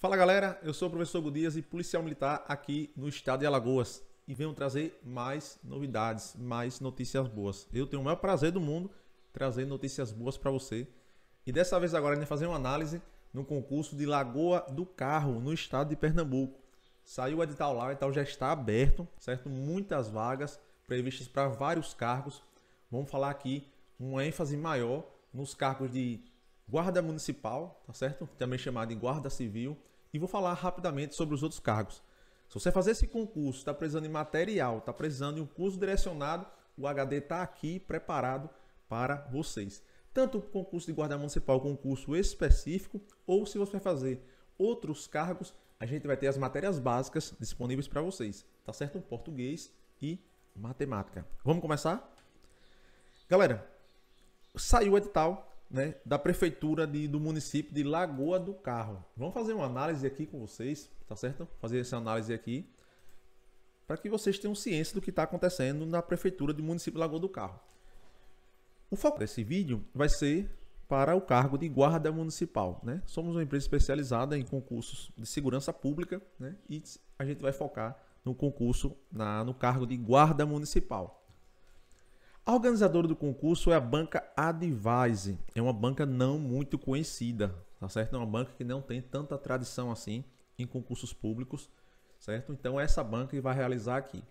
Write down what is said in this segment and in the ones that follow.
Fala galera, eu sou o professor Godias e policial militar aqui no estado de Alagoas e venho trazer mais novidades, mais notícias boas. Eu tenho o maior prazer do mundo trazer notícias boas para você e dessa vez agora a gente vai fazer uma análise no concurso de Lagoa do Carro no estado de Pernambuco. Saiu o edital lá, e tal já está aberto, certo? Muitas vagas previstas para vários cargos. Vamos falar aqui uma ênfase maior nos cargos de guarda municipal, tá certo? Também chamado de guarda civil. E vou falar rapidamente sobre os outros cargos. Se você fazer esse concurso, está precisando de material, está precisando de um curso direcionado, o HD está aqui preparado para vocês. Tanto o concurso de guarda municipal, concurso específico, ou se você vai fazer outros cargos, a gente vai ter as matérias básicas disponíveis para vocês, tá certo? Português e matemática. Vamos começar? Galera, saiu o edital, né, da prefeitura de, do município de Lagoa do Carro. Vamos fazer uma análise aqui com vocês, tá certo? Fazer essa análise aqui para que vocês tenham ciência do que está acontecendo na prefeitura do município de Lagoa do Carro. O foco desse vídeo vai ser para o cargo de guarda municipal, né? Somos uma empresa especializada em concursos de segurança pública, né? E a gente vai focar no concurso na, no cargo de guarda municipal. A organizadora do concurso é a banca Advise. É uma banca não muito conhecida, tá certo? É uma banca que não tem tanta tradição assim em concursos públicos, certo? Então é essa banca que vai realizar aqui.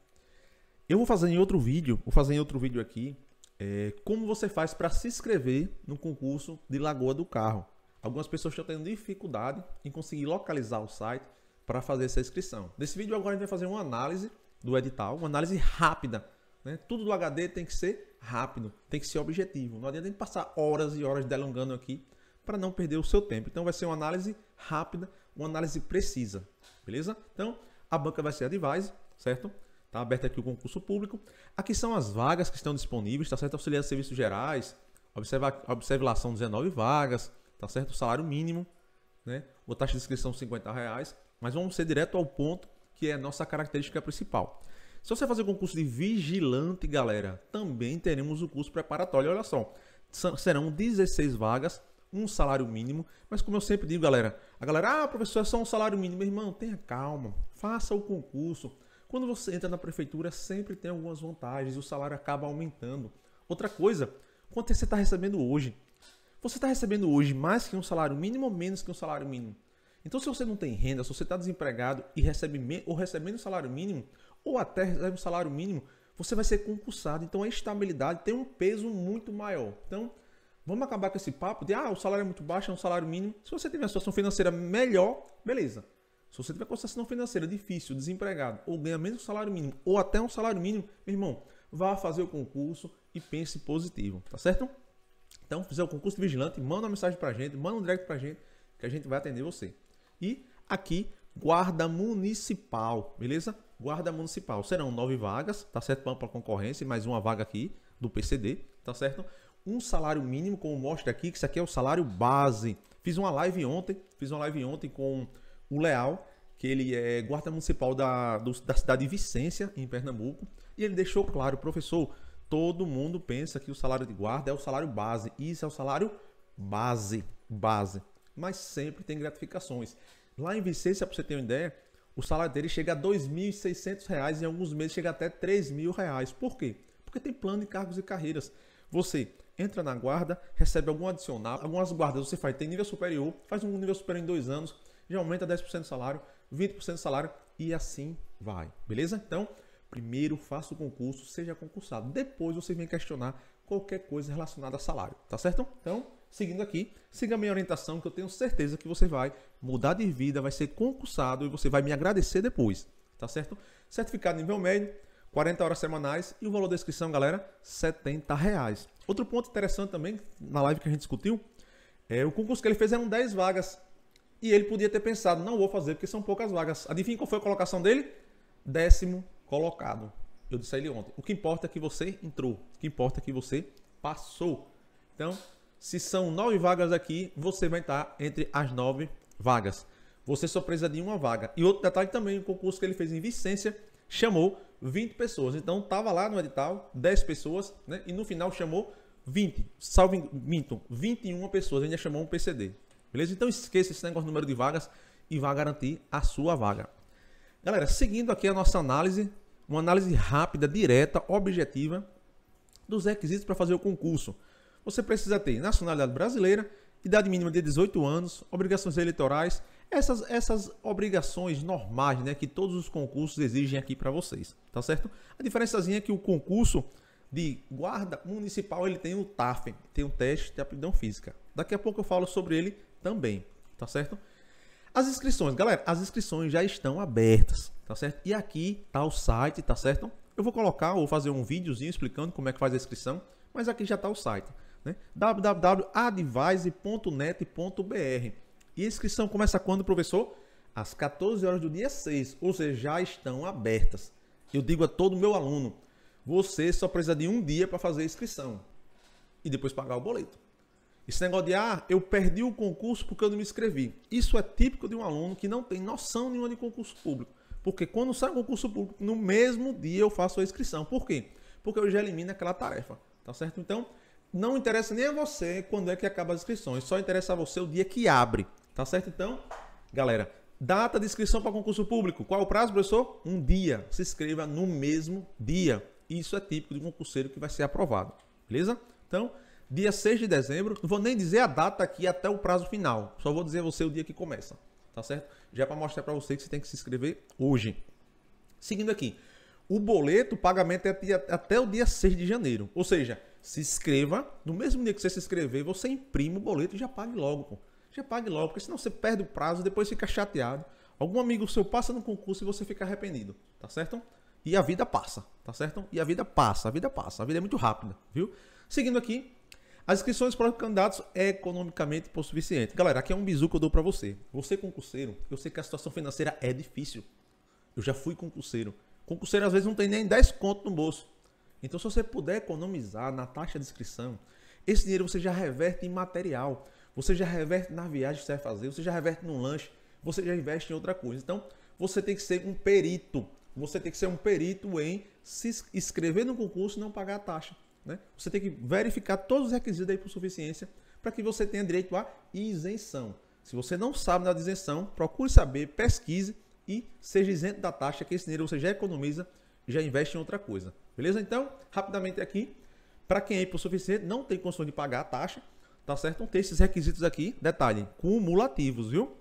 Eu vou fazer em outro vídeo, vou fazer em outro vídeo aqui, é, como você faz para se inscrever no concurso de Lagoa do Carro. Algumas pessoas estão tendo dificuldade em conseguir localizar o site para fazer essa inscrição. Nesse vídeo agora a gente vai fazer uma análise do edital, uma análise rápida. Né? Tudo do HD tem que ser rápido, tem que ser objetivo. Não adianta a gente passar horas e horas delongando aqui para não perder o seu tempo. Então vai ser uma análise rápida, uma análise precisa, beleza? Então a banca vai ser a advise, certo? Está aberto aqui o concurso público. Aqui são as vagas que estão disponíveis, tá certo? Auxiliar de serviços gerais, observa, observe lá, são 19 vagas, tá certo? O salário mínimo, né? O taxa de inscrição 50 reais, mas vamos ser direto ao ponto que é a nossa característica principal. Se você fazer concurso de vigilante, galera, também teremos o curso preparatório. Olha só, serão 16 vagas, um salário mínimo. Mas como eu sempre digo, galera, a galera, ah, professor, é só um salário mínimo. irmão, tenha calma, faça o concurso. Quando você entra na prefeitura, sempre tem algumas vantagens, o salário acaba aumentando. Outra coisa, quanto é você está recebendo hoje? Você está recebendo hoje mais que um salário mínimo ou menos que um salário mínimo? Então, se você não tem renda, se você está desempregado e recebe ou recebendo salário mínimo, ou até recebe um salário mínimo, você vai ser concursado. Então a estabilidade tem um peso muito maior. Então vamos acabar com esse papo de ah, o salário é muito baixo, é um salário mínimo. Se você tiver uma situação financeira melhor, beleza. Se você tiver com situação financeira difícil, desempregado, ou ganha menos salário mínimo, ou até um salário mínimo, meu irmão, vá fazer o concurso e pense positivo, tá certo? Então, fizer o concurso de vigilante, manda uma mensagem pra gente, manda um direct pra gente, que a gente vai atender você. E aqui, guarda municipal, beleza? Guarda Municipal. Serão nove vagas, tá certo? Para concorrência, mais uma vaga aqui do PCD, tá certo? Um salário mínimo, como mostra aqui, que isso aqui é o salário base. Fiz uma live ontem, fiz uma live ontem com o Leal, que ele é guarda municipal da, do, da cidade de Vicência, em Pernambuco, e ele deixou claro, professor, todo mundo pensa que o salário de guarda é o salário base. Isso é o salário base, base. Mas sempre tem gratificações. Lá em Vicência, para você ter uma ideia, o salário dele chega a R$ 2.600 e em alguns meses chega até R$ 3.000. Por quê? Porque tem plano de cargos e carreiras. Você entra na guarda, recebe algum adicional, algumas guardas você faz, tem nível superior, faz um nível superior em dois anos, já aumenta 10% do salário, 20% do salário e assim vai, beleza? Então, Primeiro faça o concurso, seja concursado. Depois você vem questionar qualquer coisa relacionada a salário, tá certo? Então, seguindo aqui, siga a minha orientação que eu tenho certeza que você vai mudar de vida, vai ser concursado e você vai me agradecer depois, tá certo? Certificado nível médio, 40 horas semanais e o valor da inscrição, galera, R$ 70 reais. Outro ponto interessante também, na live que a gente discutiu, é o concurso que ele fez eram 10 vagas e ele podia ter pensado, não vou fazer porque são poucas vagas. Adivinha qual foi a colocação dele? Décimo colocado. Eu disse a ele ontem. O que importa é que você entrou. O que importa é que você passou. Então, se são nove vagas aqui, você vai estar entre as nove vagas. Você só precisa de uma vaga. E outro detalhe também, o concurso que ele fez em Vicência chamou 20 pessoas. Então, estava lá no edital 10 pessoas, né? E no final chamou 20, salvo minto, 21 pessoas, ainda chamou um PCD. Beleza? Então esqueça esse negócio do número de vagas e vá garantir a sua vaga. Galera, seguindo aqui a nossa análise, uma análise rápida, direta, objetiva dos requisitos para fazer o concurso. Você precisa ter nacionalidade brasileira, idade mínima de 18 anos, obrigações eleitorais, essas, essas obrigações normais né, que todos os concursos exigem aqui para vocês, tá certo? A diferençazinha é que o concurso de guarda municipal ele tem o TAF, tem o teste de aptidão física. Daqui a pouco eu falo sobre ele também, tá certo? As inscrições, galera, as inscrições já estão abertas, tá certo? E aqui tá o site, tá certo? Eu vou colocar ou fazer um videozinho explicando como é que faz a inscrição, mas aqui já está o site, né? www.advise.net.br. E a inscrição começa quando, professor? Às 14 horas do dia 6, ou seja, já estão abertas. Eu digo a todo meu aluno, você só precisa de um dia para fazer a inscrição e depois pagar o boleto. Esse negócio de, ah, eu perdi o concurso porque eu não me inscrevi. Isso é típico de um aluno que não tem noção nenhuma de concurso público. Porque quando sai o concurso público, no mesmo dia eu faço a inscrição. Por quê? Porque eu já elimino aquela tarefa, tá certo? Então, não interessa nem a você quando é que acaba as inscrições, só interessa a você o dia que abre, tá certo? Então, galera, data de inscrição para concurso público, qual é o prazo, professor? Um dia, se inscreva no mesmo dia. Isso é típico de um concurseiro que vai ser aprovado, beleza? Então, dia 6 de dezembro. Não vou nem dizer a data aqui até o prazo final. Só vou dizer a você o dia que começa. Tá certo? Já é para mostrar para você que você tem que se inscrever hoje. Seguindo aqui. O boleto, o pagamento é até o dia 6 de janeiro. Ou seja, se inscreva. No mesmo dia que você se inscrever, você imprime o boleto e já pague logo. Pô. Já pague logo, porque senão você perde o prazo, depois fica chateado. Algum amigo seu passa no concurso e você fica arrependido. Tá certo? E a vida passa, tá certo? E a vida passa, a vida passa. A vida é muito rápida, viu? Seguindo aqui, as inscrições para os candidatos é economicamente por suficiente. Galera, aqui é um bizu que eu dou para você. Você é concurseiro, eu sei que a situação financeira é difícil. Eu já fui concurseiro. Concurseiro às vezes não tem nem 10 conto no bolso. Então se você puder economizar na taxa de inscrição, esse dinheiro você já reverte em material, você já reverte na viagem que você vai fazer, você já reverte no lanche, você já investe em outra coisa. Então, você tem que ser um perito. Você tem que ser um perito em se inscrever no concurso e não pagar a taxa. Né? Você tem que verificar todos os requisitos da hipossuficiência para que você tenha direito à isenção. Se você não sabe da isenção, procure saber, pesquise e seja isento da taxa, que esse dinheiro você já economiza e já investe em outra coisa. Beleza? Então, rapidamente aqui, para quem é hipossuficiente, não tem condição de pagar a taxa, tá certo? Não tem esses requisitos aqui, detalhe, cumulativos, viu?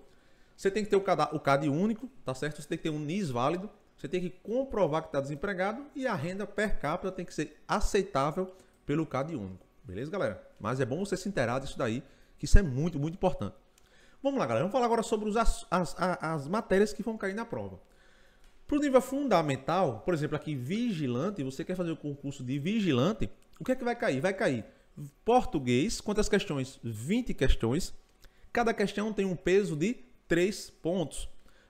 Você tem que ter o CAD, o CAD único, tá certo? Você tem que ter um NIS válido, você tem que comprovar que está desempregado e a renda per capita tem que ser aceitável pelo CAD único. Beleza, galera? Mas é bom você se inteirar disso daí, que isso é muito, muito importante. Vamos lá, galera. Vamos falar agora sobre os, as, as, as matérias que vão cair na prova. Para o nível fundamental, por exemplo, aqui vigilante, você quer fazer o concurso de vigilante, o que é que vai cair? Vai cair português, quantas questões? 20 questões. Cada questão tem um peso de 3 pontos.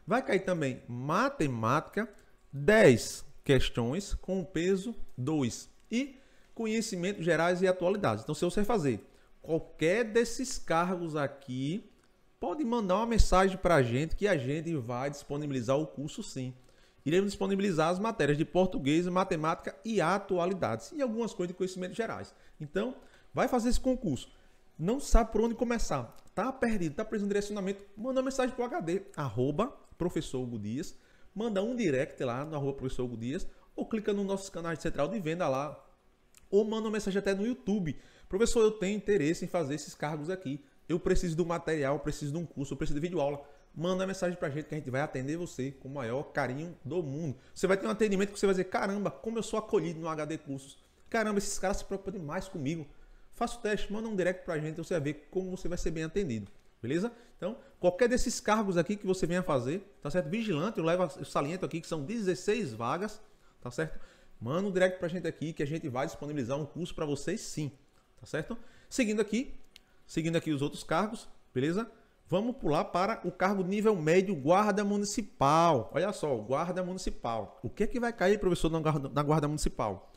Vai cair também matemática, 10 questões com peso 2 e conhecimentos gerais e atualidades. Então, se você fazer qualquer desses cargos aqui, pode mandar uma mensagem para a gente que a gente vai disponibilizar o curso sim. Iremos disponibilizar as matérias de português, matemática e atualidades e algumas coisas de conhecimentos gerais. Então, vai fazer esse concurso não sabe por onde começar, tá perdido, tá preso no direcionamento, manda uma mensagem pro HD, arroba professor Hugo Dias, manda um direct lá no arroba professor Hugo Dias, ou clica no nosso canal de central de venda lá, ou manda uma mensagem até no YouTube. Professor, eu tenho interesse em fazer esses cargos aqui, eu preciso do material, eu preciso de um curso, eu preciso de vídeo aula manda a mensagem pra gente que a gente vai atender você com o maior carinho do mundo. Você vai ter um atendimento que você vai dizer, caramba, como eu sou acolhido no HD Cursos. Caramba, esses caras se preocupam demais comigo faça o teste, manda um direct para a gente, você vai ver como você vai ser bem atendido. Beleza? Então, qualquer desses cargos aqui que você venha fazer, tá certo? Vigilante, eu, levo, saliento aqui que são 16 vagas, tá certo? Manda um direct para a gente aqui que a gente vai disponibilizar um curso para vocês sim, tá certo? Seguindo aqui, seguindo aqui os outros cargos, beleza? Vamos pular para o cargo nível médio guarda municipal. Olha só, guarda municipal. O que é que vai cair, professor, na guarda, na guarda municipal?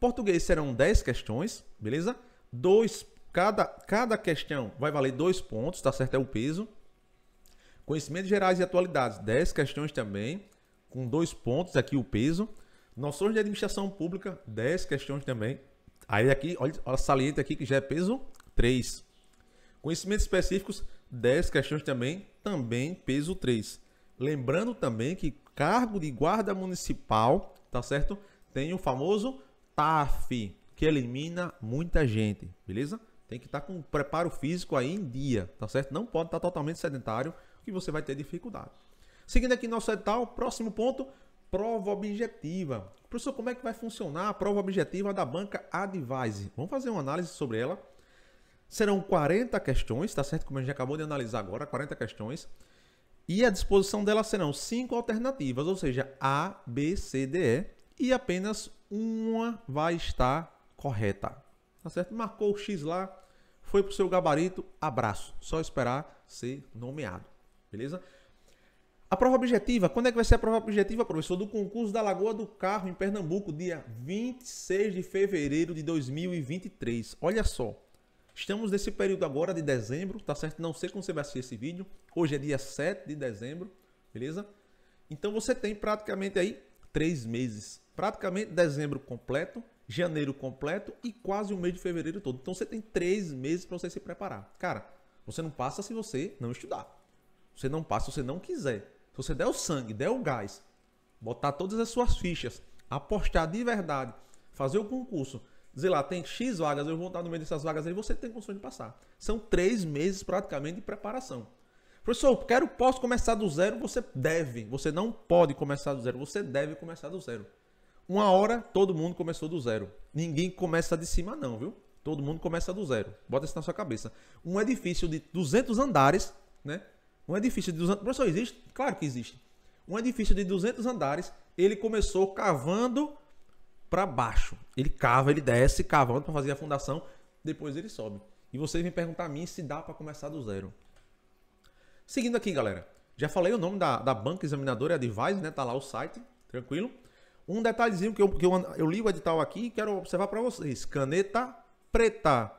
Português serão 10 questões, beleza? dois. Cada, cada questão vai valer dois pontos, tá certo? É o peso. Conhecimentos gerais e atualidades, 10 questões também, com dois pontos aqui o peso. Noções de administração pública, 10 questões também. Aí aqui, olha, olha saliente aqui que já é peso 3. Conhecimentos específicos, 10 questões também, também peso 3. Lembrando também que cargo de guarda municipal, tá certo? Tem o famoso TAF, que elimina muita gente, beleza? Tem que estar tá com preparo físico aí em dia, tá certo? Não pode estar tá totalmente sedentário, que você vai ter dificuldade. Seguindo aqui nosso edital, próximo ponto, prova objetiva. Professor, como é que vai funcionar a prova objetiva da banca Advise? Vamos fazer uma análise sobre ela. Serão 40 questões, tá certo? Como a gente acabou de analisar agora, 40 questões. E a disposição dela serão cinco alternativas, ou seja, A, B, C, D, E. E apenas uma vai estar correta. Tá certo? Marcou o X lá, foi pro seu gabarito, abraço. Só esperar ser nomeado. Beleza? A prova objetiva, quando é que vai ser a prova objetiva, professor? Do concurso da Lagoa do Carro em Pernambuco, dia 26 de fevereiro de 2023. Olha só, estamos nesse período agora de dezembro, tá certo? Não sei quando você vai assistir esse vídeo. Hoje é dia 7 de dezembro, beleza? Então você tem praticamente aí três meses. Praticamente dezembro completo, janeiro completo e quase o mês de fevereiro todo. Então você tem três meses para você se preparar. Cara, você não passa se você não estudar. Você não passa se você não quiser. Se você der o sangue, der o gás, botar todas as suas fichas, apostar de verdade, fazer o concurso, dizer lá, tem X vagas, eu vou estar no meio dessas vagas aí, você tem condições de passar. São três meses praticamente de preparação. Professor, quero, posso começar do zero? Você deve. Você não pode começar do zero. Você deve começar do zero. Uma hora, todo mundo começou do zero. Ninguém começa de cima, não, viu? Todo mundo começa do zero. Bota isso na sua cabeça. Um edifício de 200 andares, né? Um edifício de 200... Professor, existe? Claro que existe. Um edifício de 200 andares, ele começou cavando para baixo. Ele cava, ele desce cavando para fazer a fundação, depois ele sobe. E vocês me perguntar a mim se dá para começar do zero. Seguindo aqui, galera. Já falei o nome da, da banca examinadora, é a Advise, né? Tá lá o site, tranquilo. Um detalhezinho que eu, que eu, eu li o edital aqui e quero observar para vocês. Caneta preta.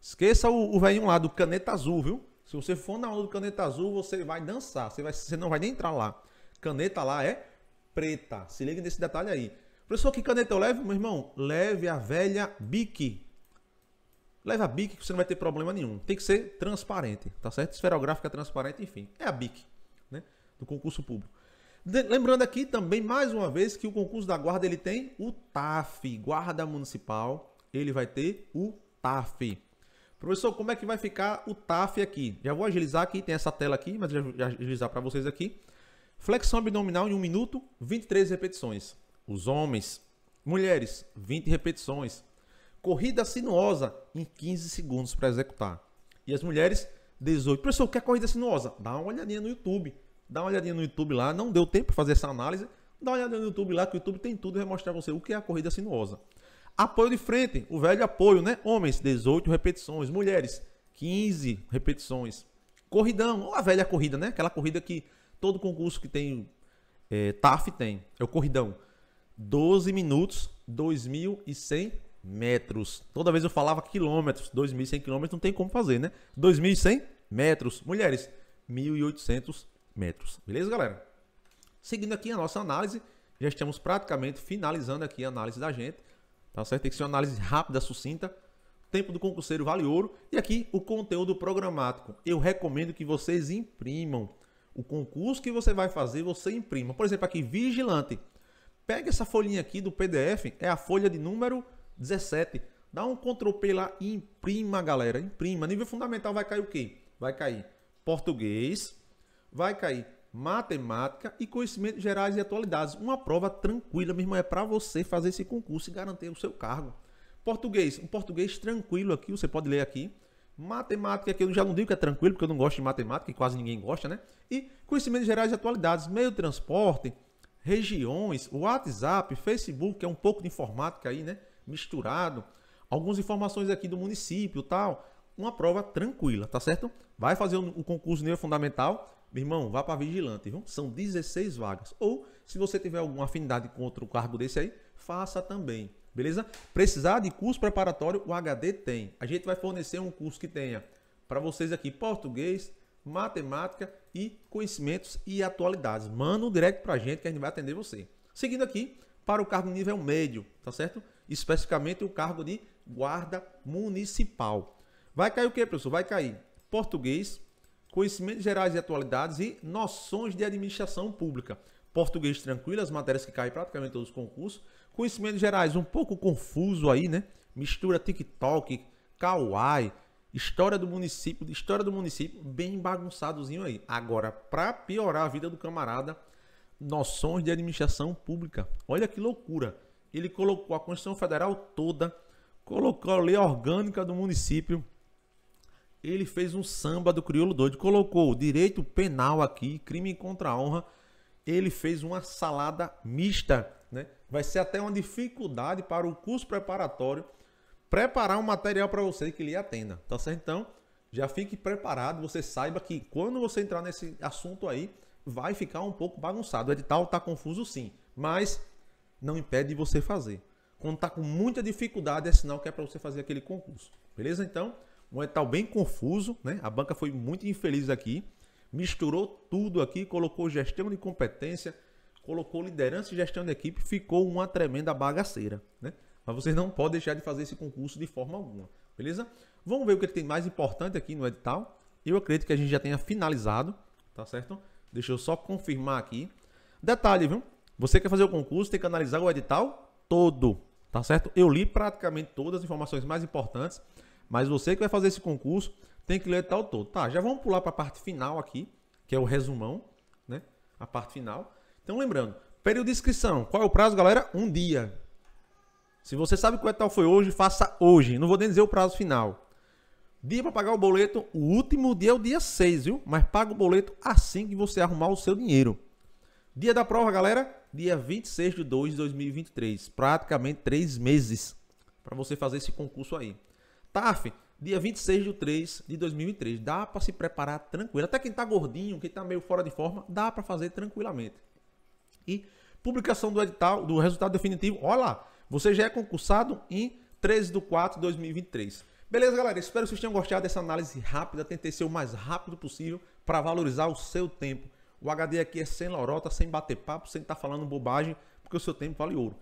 Esqueça o velhinho lá do caneta azul, viu? Se você for na aula do caneta azul, você vai dançar. Você, vai, você não vai nem entrar lá. Caneta lá é preta. Se liga nesse detalhe aí. Professor, que caneta eu levo? Meu irmão, leve a velha Bic. Leve a Bic que você não vai ter problema nenhum. Tem que ser transparente, tá certo? Esferográfica transparente, enfim. É a Bic, né? Do concurso público. Lembrando aqui também, mais uma vez, que o concurso da guarda ele tem o TAF, Guarda Municipal, ele vai ter o TAF. Professor, como é que vai ficar o TAF aqui? Já vou agilizar aqui, tem essa tela aqui, mas já vou agilizar para vocês aqui. Flexão abdominal em 1 minuto, 23 repetições. Os homens, mulheres, 20 repetições. Corrida sinuosa em 15 segundos para executar. E as mulheres, 18. Professor, o que é corrida sinuosa? Dá uma olhadinha no YouTube. Dá uma olhadinha no YouTube lá. Não deu tempo para fazer essa análise. Dá uma olhadinha no YouTube lá, que o YouTube tem tudo e vai mostrar você o que é a corrida sinuosa. Apoio de frente, o velho apoio, né? Homens, 18 repetições. Mulheres, 15 repetições. Corridão, ou a velha corrida, né? Aquela corrida que todo concurso que tem é, TAF tem. É o corridão. 12 minutos, 2.100 metros. Toda vez eu falava quilômetros, 2.100 quilômetros não tem como fazer, né? 2.100 metros. Mulheres, 1.800 metros. Beleza, galera? Seguindo aqui a nossa análise, já estamos praticamente finalizando aqui a análise da gente. Tá certo? Tem que ser uma análise rápida, sucinta. Tempo do concurseiro vale ouro. E aqui o conteúdo programático. Eu recomendo que vocês imprimam. O concurso que você vai fazer, você imprima. Por exemplo, aqui, vigilante. Pega essa folhinha aqui do PDF, é a folha de número 17. Dá um Ctrl P lá e imprima, galera. Imprima. Nível fundamental vai cair o quê? Vai cair português, vai cair matemática e conhecimentos gerais e atualidades. Uma prova tranquila, meu irmão, é para você fazer esse concurso e garantir o seu cargo. Português, um português tranquilo aqui, você pode ler aqui. Matemática, que eu já não digo que é tranquilo, porque eu não gosto de matemática, e quase ninguém gosta, né? E conhecimentos gerais e atualidades, meio de transporte, regiões, WhatsApp, Facebook, que é um pouco de informática aí, né? Misturado. Algumas informações aqui do município tal. Uma prova tranquila, tá certo? Vai fazer o concurso nível fundamental meu irmão, vá para vigilante, viu? São 16 vagas. Ou, se você tiver alguma afinidade com outro cargo desse aí, faça também, beleza? Precisar de curso preparatório, o HD tem. A gente vai fornecer um curso que tenha para vocês aqui português, matemática e conhecimentos e atualidades. Manda um direct para a gente que a gente vai atender você. Seguindo aqui, para o cargo nível médio, tá certo? Especificamente o cargo de guarda municipal. Vai cair o que, professor? Vai cair português, conhecimentos gerais e atualidades e noções de administração pública. Português tranquilo, as matérias que caem praticamente todos os concursos. Conhecimentos gerais um pouco confuso aí, né? Mistura TikTok, Kawaii, história do município, história do município, bem bagunçadozinho aí. Agora, para piorar a vida do camarada, noções de administração pública. Olha que loucura. Ele colocou a Constituição Federal toda, colocou a lei orgânica do município, ele fez um samba do Crioulo Doido, colocou direito penal aqui, crime contra a honra. Ele fez uma salada mista, né? Vai ser até uma dificuldade para o curso preparatório preparar um material para você que lhe atenda, tá certo? Então, já fique preparado, você saiba que quando você entrar nesse assunto aí, vai ficar um pouco bagunçado. O edital tá confuso sim, mas não impede de você fazer. Quando tá com muita dificuldade, é sinal que é para você fazer aquele concurso. Beleza? Então, um edital bem confuso, né? A banca foi muito infeliz aqui, misturou tudo aqui, colocou gestão de competência, colocou liderança e gestão de equipe, ficou uma tremenda bagaceira, né? Mas vocês não podem deixar de fazer esse concurso de forma alguma, beleza? Vamos ver o é que tem mais importante aqui no edital. Eu acredito que a gente já tenha finalizado, tá certo? Deixa eu só confirmar aqui. Detalhe, viu? Você quer fazer o concurso, tem que analisar o edital todo, tá certo? Eu li praticamente todas as informações mais importantes. Mas você que vai fazer esse concurso tem que ler tal todo. Tá, já vamos pular para a parte final aqui, que é o resumão, né? A parte final. Então, lembrando, período de inscrição. Qual é o prazo, galera? Um dia. Se você sabe qual é tal foi hoje, faça hoje. Não vou nem dizer o prazo final. Dia para pagar o boleto, o último dia é o dia 6, viu? Mas paga o boleto assim que você arrumar o seu dinheiro. Dia da prova, galera, dia 26 de 2 de 2023. Praticamente três meses para você fazer esse concurso aí. TAF, dia 26 de 3 de 2003. Dá para se preparar tranquilo. Até quem está gordinho, quem está meio fora de forma, dá para fazer tranquilamente. E publicação do edital, do resultado definitivo, olha lá, você já é concursado em 13 de 4 de 2023. Beleza, galera? Espero que vocês tenham gostado dessa análise rápida. Tentei ser o mais rápido possível para valorizar o seu tempo. O HD aqui é sem lorota, sem bater papo, sem estar tá falando bobagem, porque o seu tempo vale ouro.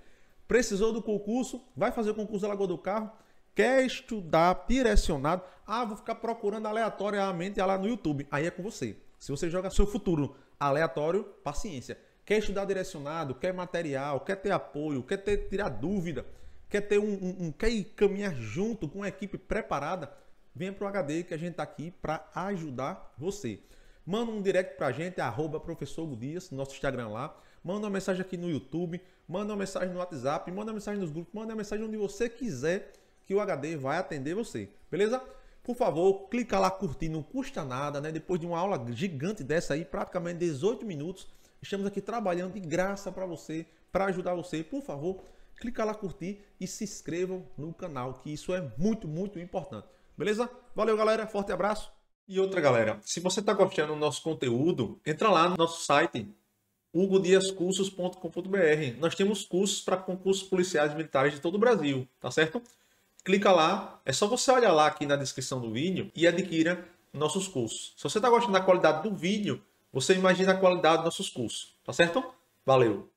Precisou do concurso? Vai fazer o concurso da Lagoa do Carro? quer estudar direcionado, ah, vou ficar procurando aleatoriamente lá no YouTube. Aí é com você. Se você joga seu futuro aleatório, paciência. Quer estudar direcionado, quer material, quer ter apoio, quer ter, tirar dúvida, quer ter um, um, um quer caminhar junto com uma equipe preparada, venha para o HD que a gente está aqui para ajudar você. Manda um direct para a gente, arroba professor Dias, nosso Instagram lá. Manda uma mensagem aqui no YouTube, manda uma mensagem no WhatsApp, manda uma mensagem nos grupos, manda uma mensagem onde você quiser que o HD vai atender você, beleza? Por favor, clica lá curtir, não custa nada, né? Depois de uma aula gigante dessa aí, praticamente 18 minutos, estamos aqui trabalhando de graça para você, para ajudar você. Por favor, clica lá curtir e se inscreva no canal, que isso é muito, muito importante. Beleza? Valeu, galera. Forte abraço. E outra galera, se você está gostando do nosso conteúdo, entra lá no nosso site hugodiascursos.com.br. Nós temos cursos para concursos policiais e militares de todo o Brasil, tá certo? clica lá, é só você olhar lá aqui na descrição do vídeo e adquira nossos cursos. Se você está gostando da qualidade do vídeo, você imagina a qualidade dos nossos cursos, tá certo? Valeu!